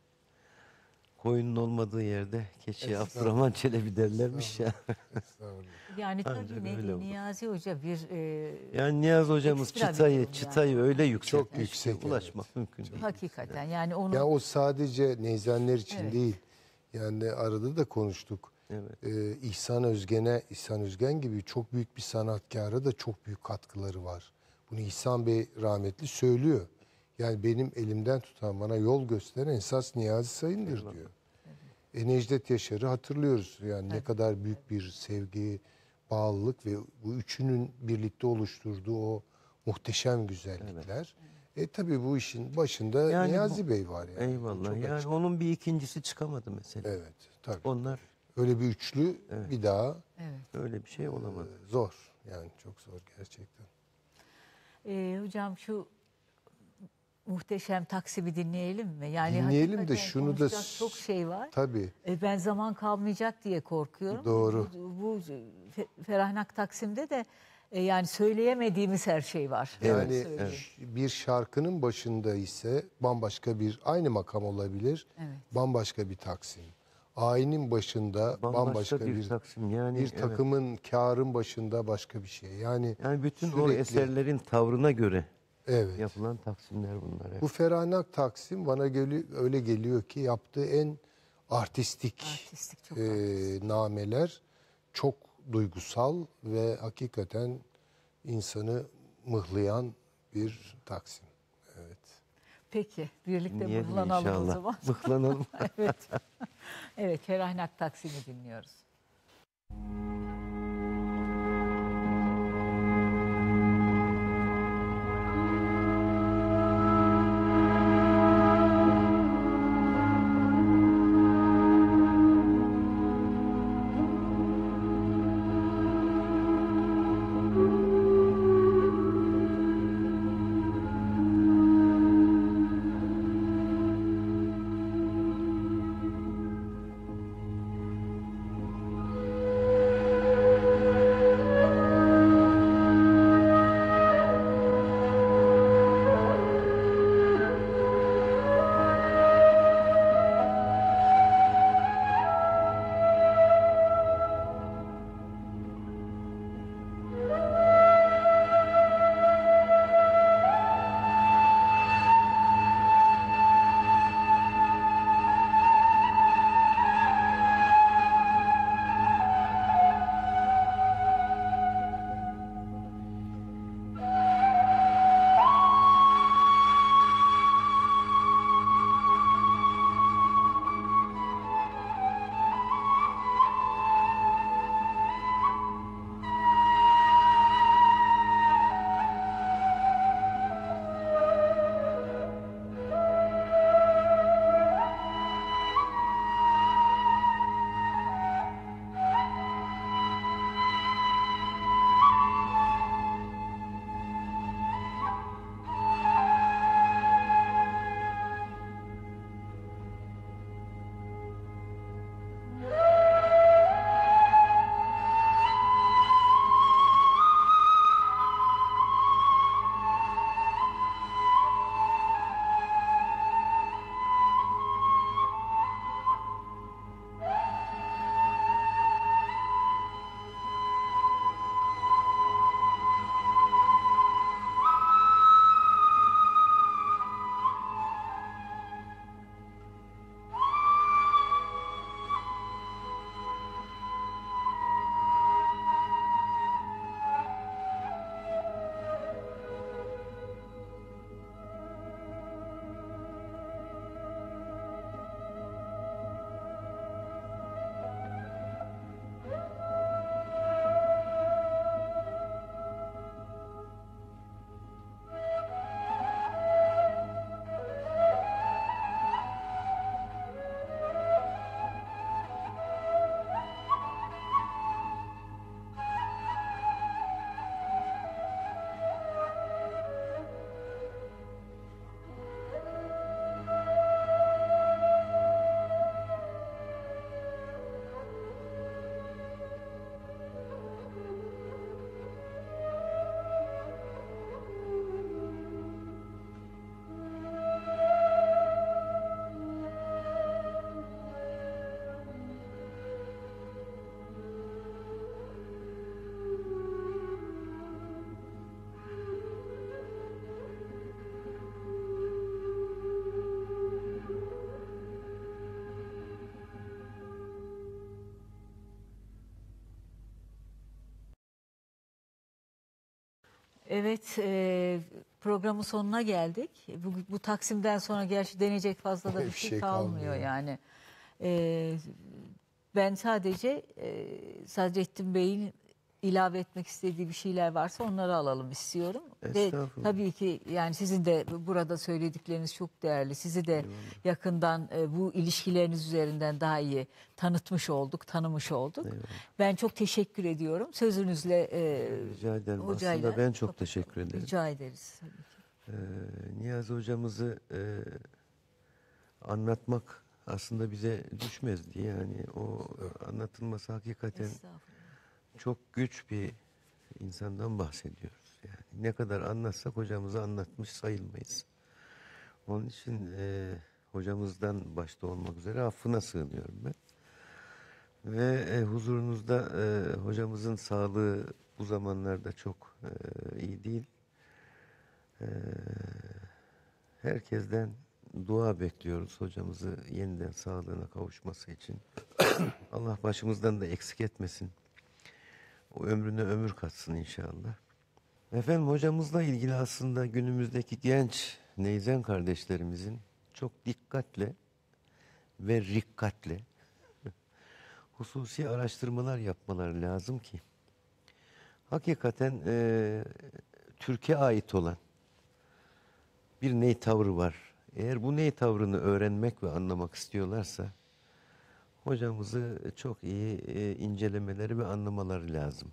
Koyunun olmadığı yerde keçiye Estağfurullah. Abdurrahman Çelebi derlermiş ya. Estağfurullah. (laughs) Yani tabii ne, Niyazi Hoca bir e, Yani Niyazi hocamız Ekstra bir çıtayı durum öyle yüksek, çok yüksek, evet. ulaşmak mümkün değil. hakikaten yani onu Ya o sadece neyzenler için Evet. değil. Yani arada da konuştuk. Evet. Ee, İhsan Özgen'e, İhsan Özgen gibi çok büyük bir sanatkara da çok büyük katkıları var. Bunu İhsan Bey rahmetli söylüyor. Yani benim elimden tutan, bana yol gösteren esas Niyazi Sayın'dır Eyvallah. diyor. E, Necdet Yaşar'ı hatırlıyoruz. Yani evet. ne kadar büyük bir sevgi, bağlılık ve bu üçünün birlikte oluşturduğu o muhteşem güzellikler. Evet. E tabii bu işin başında yani Niyazi bu, Bey var yani. Eyvallah. Çok yani açık. onun bir ikincisi çıkamadı mesela. Evet. Tabii. Onlar Böyle bir üçlü Evet. bir daha Evet. Öyle bir şey olamadı. E, zor. Yani çok zor gerçekten. Ee, hocam şu muhteşem Taksim'i dinleyelim mi? Yani Dinleyelim de şunu da konuşacak çok şey var. Tabii. E, ben zaman kalmayacak diye korkuyorum. Doğru. Bu, bu Ferahnak Taksim'de de e, yani söyleyemediğimiz her şey var. Yani ş- bir şarkının başında ise bambaşka bir aynı makam olabilir. Evet. Bambaşka bir taksim ayinin başında bambaşka, bambaşka bir, bir Taksim. Yani bir takımın evet. karın başında başka bir şey. Yani yani bütün sürekli, o eserlerin tavrına göre evet. yapılan taksimler bunlar. Evet. Bu Feranak Taksim bana öyle geliyor ki yaptığı en artistik, artistik, çok e, artistik. nameler çok duygusal ve hakikaten insanı mıhlayan bir Taksim. Peki birlikte Niye mıhlanalım inşallah. o zaman. (laughs) (laughs) Mıhlanalım. evet. evet Ferah Taksim'i dinliyoruz. Müzik Evet e, programın sonuna geldik. Bu, bu Taksim'den sonra gerçi deneyecek fazla da bir şey, şey kalmıyor, kalmıyor yani. E, ben sadece e, Sadrettin Bey'in ilave etmek istediği bir şeyler varsa onları alalım istiyorum. Ve tabii ki yani sizin de burada söyledikleriniz çok değerli. Sizi de Eyvallah. yakından e, bu ilişkileriniz üzerinden daha iyi tanıtmış olduk, tanımış olduk. Eyvallah. Ben çok teşekkür ediyorum. Sözünüzle e, Rica ederim. Hocayla, Aslında ben çok teşekkür ederim. Rica ederiz. Tabii ki. Ee, Niyazi hocamızı e, anlatmak aslında bize düşmez diye yani o anlatılması hakikaten çok güç bir insandan bahsediyoruz. Yani ne kadar anlatsak hocamızı anlatmış sayılmayız. Onun için e, hocamızdan başta olmak üzere affına sığınıyorum ben. Ve e, huzurunuzda e, hocamızın sağlığı bu zamanlarda çok e, iyi değil. E, herkesten dua bekliyoruz hocamızı yeniden sağlığına kavuşması için. (coughs) Allah başımızdan da eksik etmesin. O ömrüne ömür katsın inşallah. Efendim hocamızla ilgili aslında günümüzdeki genç neyzen kardeşlerimizin çok dikkatle ve rikkatle (laughs) hususi araştırmalar yapmaları lazım ki hakikaten e, Türkiye ait olan bir ney tavrı var. Eğer bu ney tavrını öğrenmek ve anlamak istiyorlarsa hocamızı e, çok iyi e, incelemeleri ve anlamaları lazım.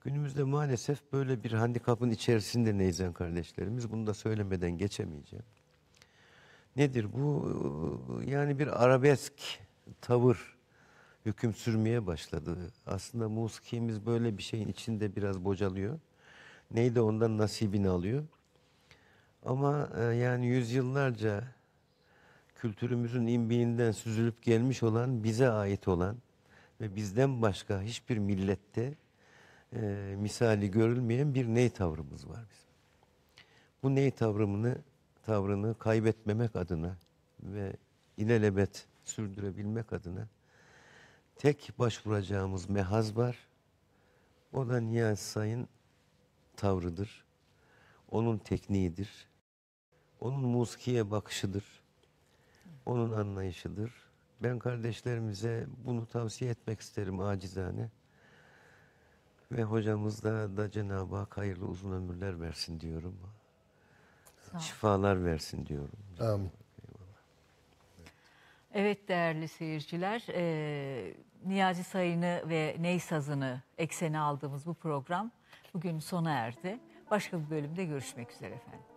Günümüzde maalesef böyle bir handikapın içerisinde neyzen kardeşlerimiz. Bunu da söylemeden geçemeyeceğim. Nedir bu? Yani bir arabesk tavır hüküm sürmeye başladı. Aslında muskimiz böyle bir şeyin içinde biraz bocalıyor. Neydi ondan nasibini alıyor. Ama e, yani yüzyıllarca kültürümüzün imbiğinden süzülüp gelmiş olan, bize ait olan ve bizden başka hiçbir millette e, misali görülmeyen bir ney tavrımız var bizim. Bu ney tavrını tavrını kaybetmemek adına ve ilelebet sürdürebilmek adına tek başvuracağımız mehaz var. O da niyaz Say'ın tavrıdır. Onun tekniğidir. Onun musikiye bakışıdır onun anlayışıdır. Ben kardeşlerimize bunu tavsiye etmek isterim acizane. Ve hocamız da, da Cenab-ı Hak hayırlı uzun ömürler versin diyorum. Şifalar versin diyorum. Amin. Evet değerli seyirciler, e, Niyazi Sayın'ı ve Ney Saz'ını eksene aldığımız bu program bugün sona erdi. Başka bir bölümde görüşmek üzere efendim.